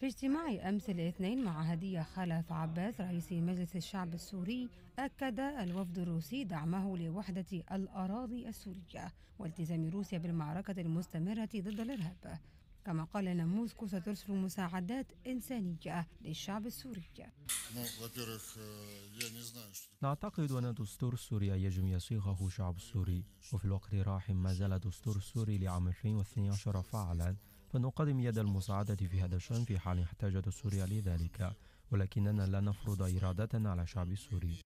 في اجتماع أمس الاثنين مع هدية خلف عباس رئيس مجلس الشعب السوري أكد الوفد الروسي دعمه لوحدة الأراضي السورية والتزام روسيا بالمعركة المستمرة ضد الإرهاب كما قال نموذج سترسل مساعدات إنسانية للشعب السوري э, نعتقد أن دستور سوريا يجب يصيغه شعب السوري وفي الوقت الراحم ما زال دستور سوري لعام 2012 فعلا فنقدم يد المساعدة في هذا الشأن في حال احتاجت سوريا لذلك ولكننا لا نفرض إرادتنا على الشعب السوري